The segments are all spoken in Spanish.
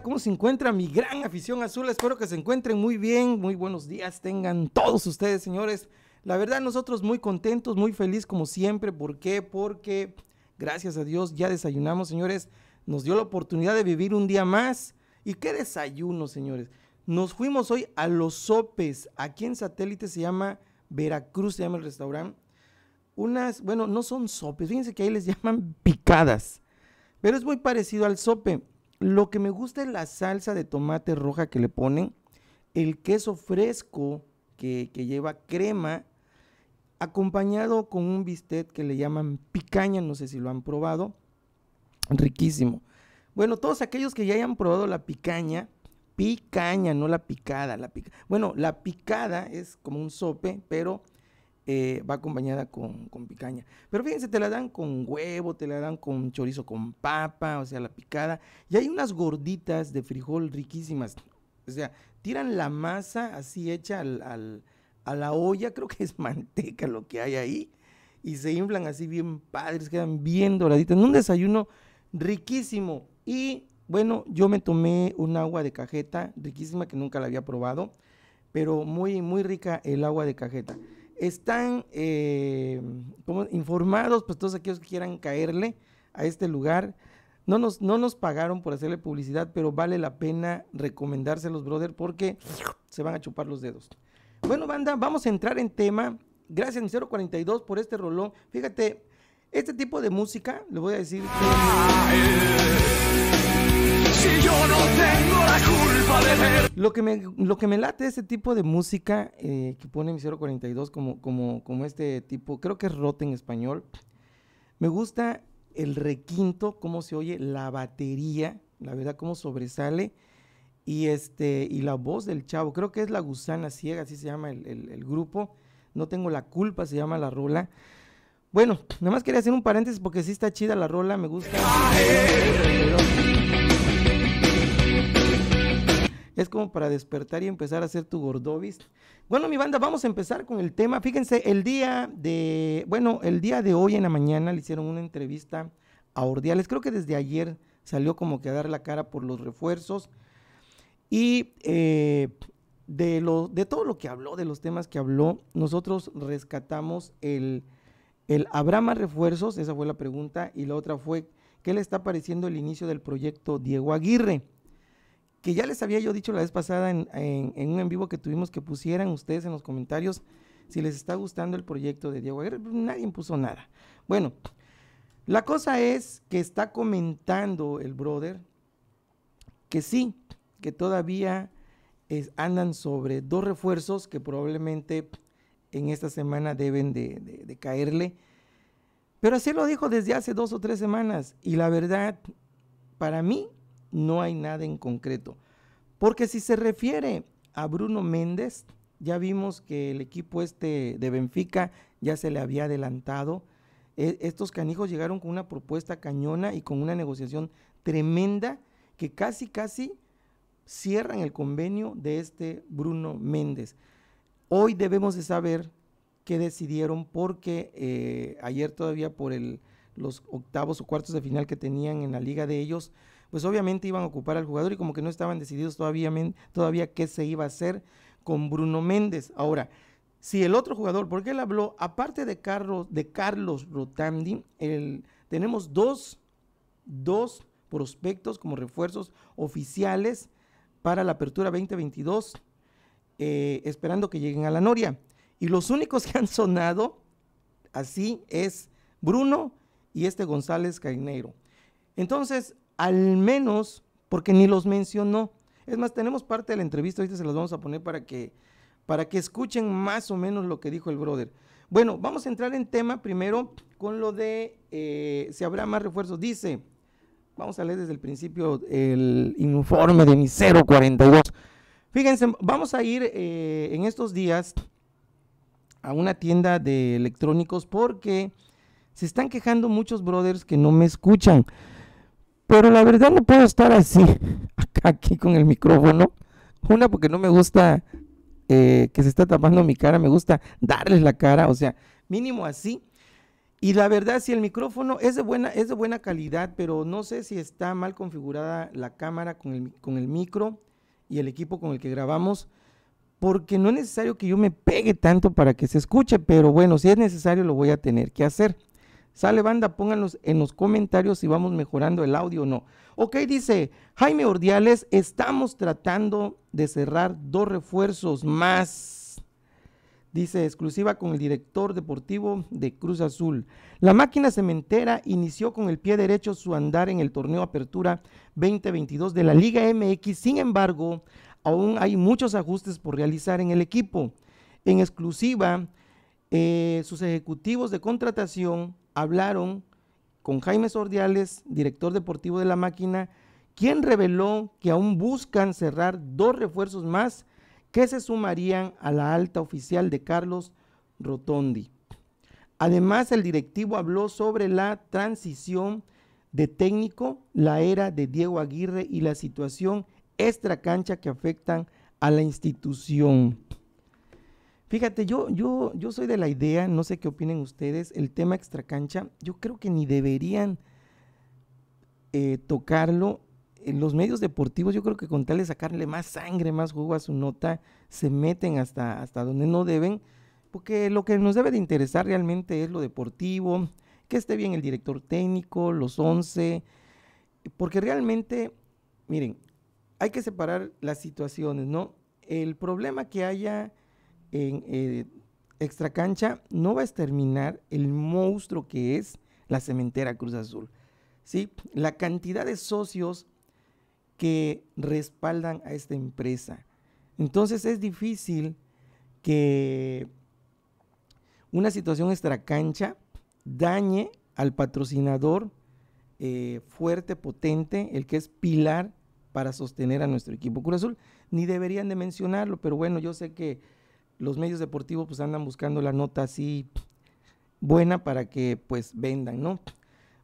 ¿cómo se encuentra mi gran afición azul? Espero que se encuentren muy bien, muy buenos días tengan todos ustedes, señores. La verdad, nosotros muy contentos, muy feliz como siempre. ¿Por qué? Porque gracias a Dios ya desayunamos, señores. Nos dio la oportunidad de vivir un día más. ¿Y qué desayuno, señores? Nos fuimos hoy a Los Sopes. Aquí en Satélite se llama Veracruz, se llama el restaurante. Unas, bueno, no son sopes, fíjense que ahí les llaman picadas. Pero es muy parecido al sope. Lo que me gusta es la salsa de tomate roja que le ponen, el queso fresco que, lleva crema, acompañado con un bistec que le llaman picaña, no sé si lo han probado, riquísimo. Bueno, todos aquellos que ya hayan probado la picaña, picaña, no la picada, la pica bueno, la picada es como un sope, pero eh, va acompañada con, con, picaña. Pero fíjense, te la dan con huevo, te la dan con chorizo con papa, o sea, la picada. Y hay unas gorditas de frijol riquísimas. O sea, tiran la masa así hecha a la olla, creo que es manteca lo que hay ahí, y se inflan así bien padres, quedan bien doraditas. En un desayuno riquísimo. Y bueno, yo me tomé un agua de cajeta riquísima que nunca la había probado, pero muy, muy rica el agua de cajeta están eh, informados, pues todos aquellos que quieran caerle a este lugar. No nos, no nos pagaron por hacerle publicidad, pero vale la pena recomendárselos, brother, porque se van a chupar los dedos. Bueno, banda, vamos a entrar en tema. Gracias, mi 042, por este rolón. Fíjate, este tipo de música, le voy a decir... Que yo no tengo la culpa de ver. Lo que me, lo que me late es ese tipo de música eh, que pone mi 042 como, como, como este tipo, creo que es Rota en español. Me gusta el requinto, cómo se oye la batería, la verdad, cómo sobresale. Y, este, y la voz del chavo, creo que es La Gusana Ciega, así se llama el, grupo. No tengo la culpa, se llama la rola. Bueno, nada más quería hacer un paréntesis porque sí está chida la rola, me gusta es como para despertar y empezar a hacer tu Gordobis. Bueno, mi banda, vamos a empezar con el tema. Fíjense, el día de, bueno, el día de hoy en la mañana le hicieron una entrevista a Ordiales. Creo que desde ayer salió como que a dar la cara por los refuerzos. Y eh, de, lo, de todo lo que habló, de los temas que habló, nosotros rescatamos el, el ¿habrá más refuerzos? Esa fue la pregunta. Y la otra fue, ¿qué le está pareciendo el inicio del proyecto Diego Aguirre? que ya les había yo dicho la vez pasada en, un en vivo que tuvimos que pusieran ustedes en los comentarios si les está gustando el proyecto de Diego Aguirre. Pues, nadie puso nada. Bueno, la cosa es que está comentando el brother que sí, que todavía andan sobre dos refuerzos que probablemente en esta semana deben de caerle. Pero así lo dijo desde hace dos o tres semanas y la verdad, para mí no hay nada en concreto. Porque si se refiere a Bruno Méndez, ya vimos que el equipo este de Benfica ya se le había adelantado. E, estos canijos llegaron con una propuesta cañona y con una negociación tremenda que casi, casi cierran el convenio de este Bruno Méndez. Hoy debemos de saber qué decidieron porque eh, ayer todavía por los octavos o cuartos de final que tenían en la liga de ellos, pues obviamente iban a ocupar al jugador y como que no estaban decididos todavía, todavía qué se iba a hacer con Bruno Méndez. Ahora, si el otro jugador, porque él habló, aparte de Carlos, de Carlos Rotandi, tenemos dos, prospectos como refuerzos oficiales para la apertura 2022, eh, esperando que lleguen a la Noria. Y los únicos que han sonado así es Bruno y este González Cañero. Entonces, al menos porque ni los mencionó. Es más, tenemos parte de la entrevista, ahorita se las vamos a poner para que, para que escuchen más o menos lo que dijo el brother. Bueno, vamos a entrar en tema primero con lo de eh, si habrá más refuerzos. Dice, vamos a leer desde el principio el informe de mi 042. Fíjense, vamos a ir eh, en estos días a una tienda de electrónicos porque se están quejando muchos brothers que no me escuchan. Pero la verdad no puedo estar así, acá, aquí con el micrófono. Una, porque no me gusta eh, que se está tapando mi cara, me gusta darles la cara, o sea, mínimo así. Y la verdad, si el micrófono es de buena, es de buena calidad, pero no sé si está mal configurada la cámara con con el micro y el equipo con el que grabamos, porque no es necesario que yo me pegue tanto para que se escuche, pero bueno, si es necesario lo voy a tener que hacer. Sale banda, pónganlos en los comentarios si vamos mejorando el audio o no. Ok, dice Jaime Ordiales, estamos tratando de cerrar dos refuerzos más. Dice exclusiva con el director deportivo de Cruz Azul. La máquina cementera inició con el pie derecho su andar en el torneo Apertura 2022 de la Liga MX. Sin embargo, aún hay muchos ajustes por realizar en el equipo. En exclusiva, eh, sus ejecutivos de contratación hablaron con Jaime Sordiales, director deportivo de la máquina, quien reveló que aún buscan cerrar dos refuerzos más que se sumarían a la alta oficial de Carlos Rotondi. Además, el directivo habló sobre la transición de técnico, la era de Diego Aguirre y la situación extracancha que afectan a la institución. Fíjate, yo, yo, yo soy de la idea, no sé qué opinen ustedes, el tema extracancha, yo creo que ni deberían eh, tocarlo. los medios deportivos, yo creo que con tal de sacarle más sangre, más jugo a su nota, se meten hasta, hasta donde no deben, porque lo que nos debe de interesar realmente es lo deportivo, que esté bien el director técnico, los 11, porque realmente, miren, hay que separar las situaciones, ¿no? El problema que haya en eh, Extracancha no va a exterminar el monstruo que es la cementera Cruz Azul. ¿sí? La cantidad de socios que respaldan a esta empresa. Entonces es difícil que una situación extracancha dañe al patrocinador eh, fuerte, potente, el que es pilar para sostener a nuestro equipo Cruz Azul. Ni deberían de mencionarlo, pero bueno, yo sé que los medios deportivos pues andan buscando la nota así buena para que pues vendan, ¿no?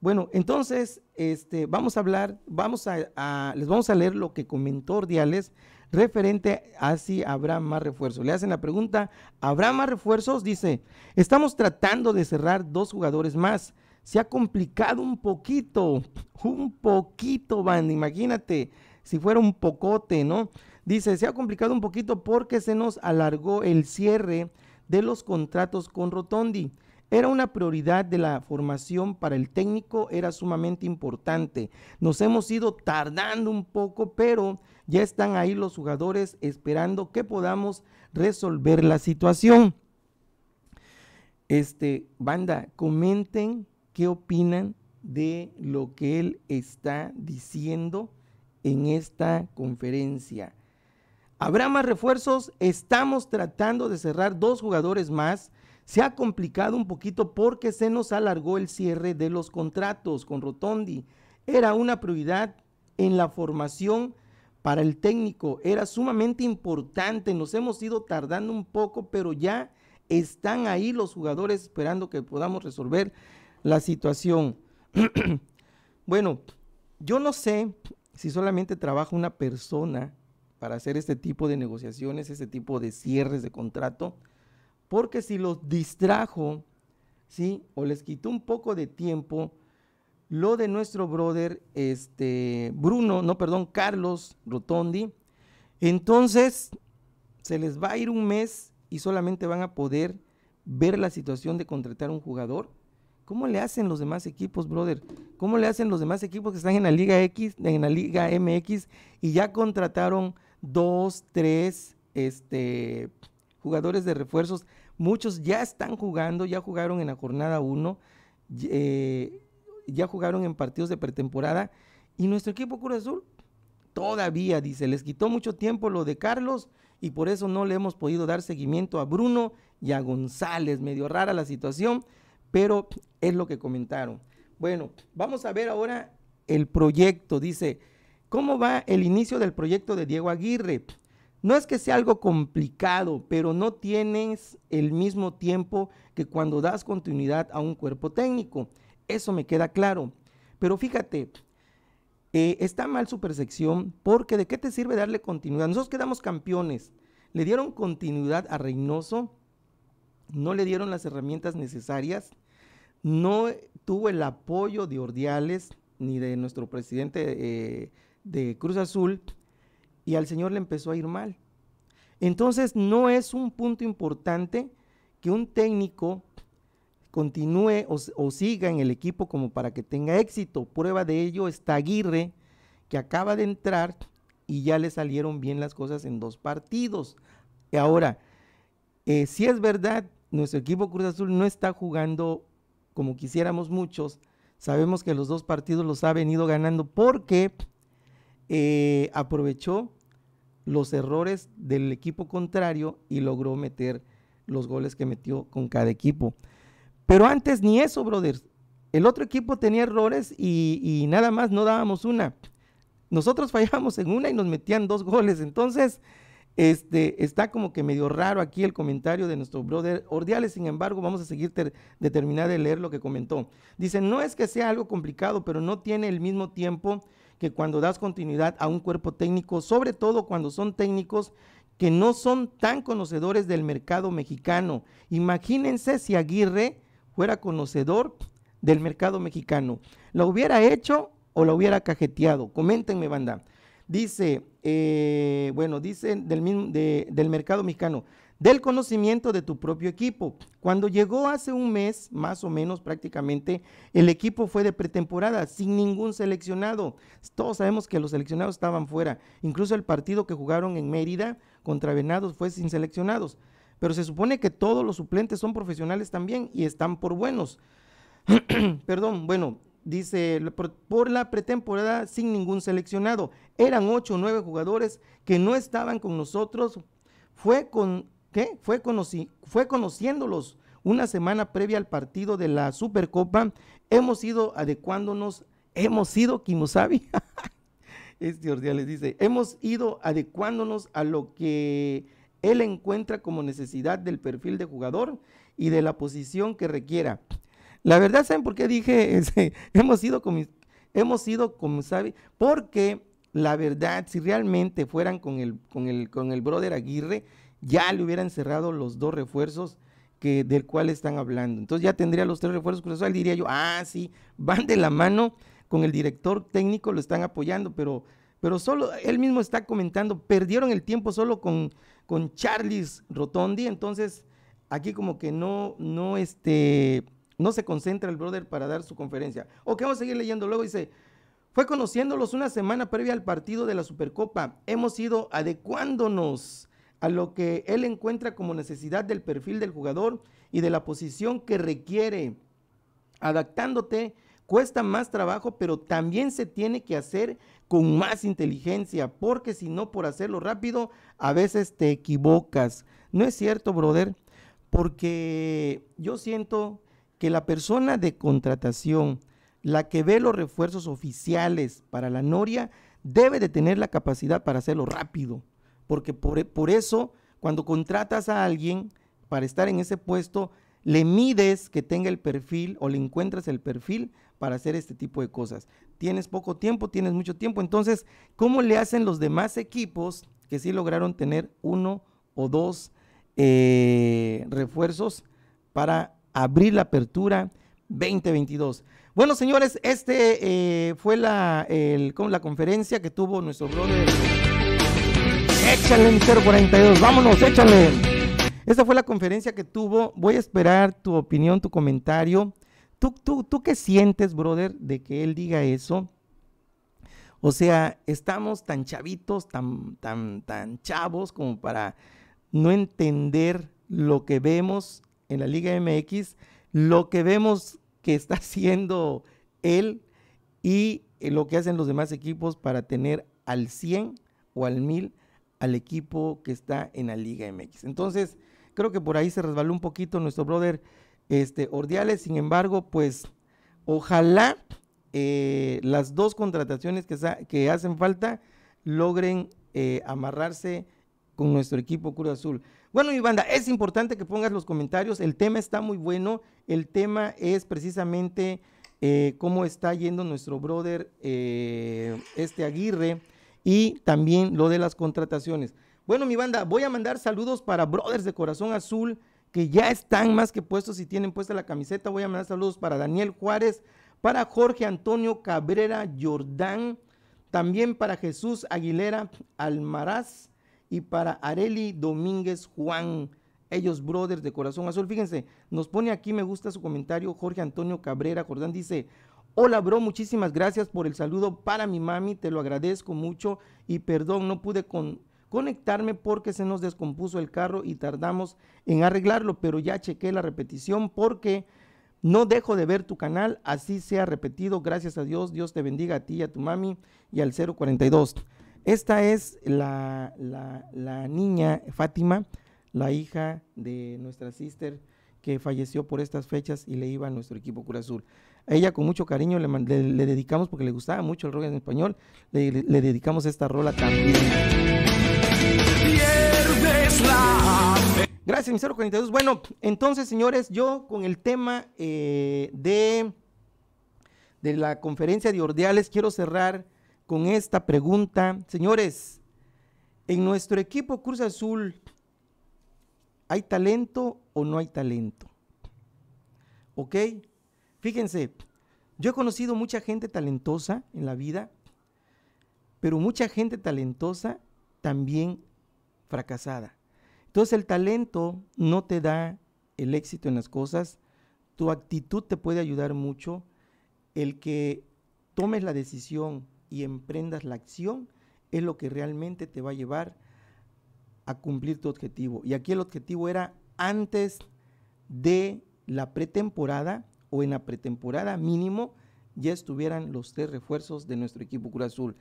Bueno, entonces, este, vamos a hablar, vamos a, les vamos a leer lo que comentó Ordiales referente a si habrá más refuerzos. Le hacen la pregunta, ¿habrá más refuerzos? Dice, estamos tratando de cerrar dos jugadores más. Se ha complicado un poquito, un poquito, Van, imagínate si fuera un pocote, ¿no? Dice, se ha complicado un poquito porque se nos alargó el cierre de los contratos con Rotondi. Era una prioridad de la formación para el técnico, era sumamente importante. Nos hemos ido tardando un poco, pero ya están ahí los jugadores esperando que podamos resolver la situación. Este, banda, comenten qué opinan de lo que él está diciendo en esta conferencia. ¿Habrá más refuerzos? Estamos tratando de cerrar dos jugadores más. Se ha complicado un poquito porque se nos alargó el cierre de los contratos con Rotondi. Era una prioridad en la formación para el técnico. Era sumamente importante. Nos hemos ido tardando un poco, pero ya están ahí los jugadores esperando que podamos resolver la situación. bueno, yo no sé si solamente trabaja una persona para hacer este tipo de negociaciones, este tipo de cierres de contrato, porque si los distrajo, ¿sí? O les quitó un poco de tiempo, lo de nuestro brother, este, Bruno, no, perdón, Carlos Rotondi, entonces se les va a ir un mes y solamente van a poder ver la situación de contratar un jugador ¿Cómo le hacen los demás equipos, brother? ¿Cómo le hacen los demás equipos que están en la Liga X, en la Liga MX y ya contrataron dos, tres este, jugadores de refuerzos? Muchos ya están jugando, ya jugaron en la jornada 1, eh, ya jugaron en partidos de pretemporada. Y nuestro equipo Cruz Azul todavía, dice, les quitó mucho tiempo lo de Carlos y por eso no le hemos podido dar seguimiento a Bruno y a González. Medio rara la situación pero es lo que comentaron. Bueno, vamos a ver ahora el proyecto. Dice, ¿cómo va el inicio del proyecto de Diego Aguirre? No es que sea algo complicado, pero no tienes el mismo tiempo que cuando das continuidad a un cuerpo técnico. Eso me queda claro. Pero fíjate, eh, está mal su percepción porque ¿de qué te sirve darle continuidad? Nosotros quedamos campeones. Le dieron continuidad a Reynoso no le dieron las herramientas necesarias, no tuvo el apoyo de Ordiales ni de nuestro presidente eh, de Cruz Azul y al señor le empezó a ir mal. Entonces no es un punto importante que un técnico continúe o, o, siga en el equipo como para que tenga éxito. Prueba de ello está Aguirre, que acaba de entrar y ya le salieron bien las cosas en dos partidos. Ahora, eh, si es verdad, nuestro equipo Cruz Azul no está jugando como quisiéramos muchos. Sabemos que los dos partidos los ha venido ganando porque eh, aprovechó los errores del equipo contrario y logró meter los goles que metió con cada equipo. Pero antes ni eso, brothers. El otro equipo tenía errores y, nada más no dábamos una. Nosotros fallábamos en una y nos metían dos goles. Entonces, este, está como que medio raro aquí el comentario de nuestro brother Ordiales, sin embargo, vamos a seguir de de leer lo que comentó. Dice, no es que sea algo complicado, pero no tiene el mismo tiempo que cuando das continuidad a un cuerpo técnico, sobre todo cuando son técnicos que no son tan conocedores del mercado mexicano. Imagínense si Aguirre fuera conocedor del mercado mexicano. ¿Lo hubiera hecho o lo hubiera cajeteado? Coméntenme, banda. Dice, eh, bueno, dice del, mercado mexicano, del conocimiento de tu propio equipo. Cuando llegó hace un mes, más o menos prácticamente, el equipo fue de pretemporada, sin ningún seleccionado. Todos sabemos que los seleccionados estaban fuera. Incluso el partido que jugaron en Mérida contra Venados fue sin seleccionados. Pero se supone que todos los suplentes son profesionales también y están por buenos. Perdón, bueno, dice, por la pretemporada sin ningún seleccionado. Eran ocho o nueve jugadores que no estaban con nosotros. Fue, con, ¿qué? Fue, fue conociéndolos una semana previa al partido de la Supercopa. Hemos ido adecuándonos, hemos ido, Kimosabi. este les dice, hemos ido adecuándonos a lo que él encuentra como necesidad del perfil de jugador y de la posición que requiera. La verdad, ¿saben por qué dije? hemos sido, hemos ido como sabe, porque la verdad, si realmente fueran con el, con el, con el brother Aguirre, ya le hubieran cerrado los dos refuerzos que, del cual están hablando. Entonces ya tendría los tres refuerzos eso diría yo, ah, sí, van de la mano con el director técnico, lo están apoyando, pero, pero solo, él mismo está comentando, perdieron el tiempo solo con, con Charles Rotondi, entonces aquí como que no, no, este, no se concentra el brother para dar su conferencia. Ok, vamos a seguir leyendo, luego dice... Fue conociéndolos una semana previa al partido de la Supercopa. Hemos ido adecuándonos a lo que él encuentra como necesidad del perfil del jugador y de la posición que requiere. Adaptándote cuesta más trabajo, pero también se tiene que hacer con más inteligencia, porque si no, por hacerlo rápido, a veces te equivocas. No es cierto, brother, porque yo siento que la persona de contratación, la que ve los refuerzos oficiales para la Noria debe de tener la capacidad para hacerlo rápido, porque por, eso cuando contratas a alguien para estar en ese puesto, le mides que tenga el perfil o le encuentras el perfil para hacer este tipo de cosas. Tienes poco tiempo, tienes mucho tiempo, entonces, ¿cómo le hacen los demás equipos que sí lograron tener uno o dos eh, refuerzos para abrir la apertura 2022? Bueno, señores, este eh, fue la, el, la conferencia que tuvo nuestro brother. Échale, 042, vámonos, échale. Esta fue la conferencia que tuvo. Voy a esperar tu opinión, tu comentario. ¿Tú, tú, tú qué sientes, brother, de que él diga eso? O sea, estamos tan chavitos, tan, tan, tan chavos como para no entender lo que vemos en la Liga MX, lo que vemos que está haciendo él y eh, lo que hacen los demás equipos para tener al 100 o al 1000 al equipo que está en la Liga MX. Entonces, creo que por ahí se resbaló un poquito nuestro brother este, Ordiales. Sin embargo, pues ojalá eh, las dos contrataciones que, que hacen falta logren eh, amarrarse con nuestro equipo Cruz Azul. Bueno, mi banda, es importante que pongas los comentarios. El tema está muy bueno. El tema es precisamente eh, cómo está yendo nuestro brother eh, este Aguirre y también lo de las contrataciones. Bueno, mi banda, voy a mandar saludos para brothers de Corazón Azul que ya están más que puestos y tienen puesta la camiseta. Voy a mandar saludos para Daniel Juárez, para Jorge Antonio Cabrera Jordán, también para Jesús Aguilera Almaraz, y para Areli Domínguez Juan. Ellos, brothers de corazón azul. Fíjense, nos pone aquí, me gusta su comentario, Jorge Antonio Cabrera Jordán dice, Hola, bro, muchísimas gracias por el saludo para mi mami, te lo agradezco mucho y perdón, no pude con conectarme porque se nos descompuso el carro y tardamos en arreglarlo, pero ya chequé la repetición porque no dejo de ver tu canal, así sea repetido, gracias a Dios, Dios te bendiga a ti y a tu mami y al 042. Esta es la, niña Fátima, la hija de nuestra sister que falleció por estas fechas y le iba a nuestro equipo Cura Azul. A ella con mucho cariño le, dedicamos, porque le gustaba mucho el rock en español, le, dedicamos esta rola también. Gracias, mi 42. Bueno, entonces, señores, yo con el tema eh, de, de la conferencia de Ordeales quiero cerrar con esta pregunta. Señores, en nuestro equipo Cruz Azul, ¿hay talento o no hay talento? ¿Ok? Fíjense, yo he conocido mucha gente talentosa en la vida, pero mucha gente talentosa también fracasada. Entonces el talento no te da el éxito en las cosas, tu actitud te puede ayudar mucho, el que tomes la decisión y emprendas la acción es lo que realmente te va a llevar a cumplir tu objetivo. Y aquí el objetivo era antes de la pretemporada o en la pretemporada mínimo ya estuvieran los tres refuerzos de nuestro equipo Cruz Azul.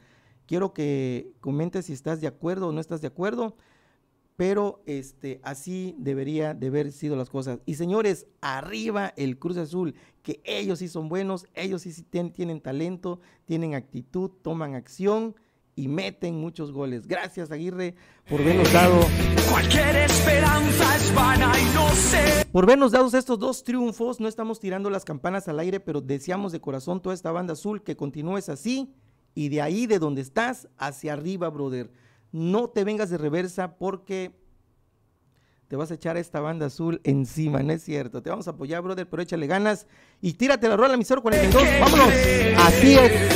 Quiero que comentes si estás de acuerdo o no estás de acuerdo pero este, así debería de haber sido las cosas. Y señores, arriba el Cruz Azul, que ellos sí son buenos, ellos sí tienen, talento, tienen actitud, toman acción y meten muchos goles. Gracias Aguirre por habernos dado cualquier esperanza es vana y no sé. Por vernos dados estos dos triunfos, no estamos tirando las campanas al aire, pero deseamos de corazón toda esta banda azul que continúes así y de ahí de donde estás hacia arriba, brother no te vengas de reversa porque te vas a echar esta banda azul encima, no es cierto. Te vamos a apoyar, brother, pero échale ganas y tírate la rola, mi 42. Vámonos. Así es.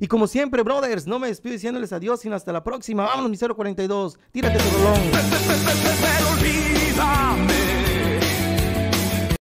Y como siempre, brothers, no me despido diciéndoles adiós, sino hasta la próxima. Vámonos, mi 42. Tírate tu rolón.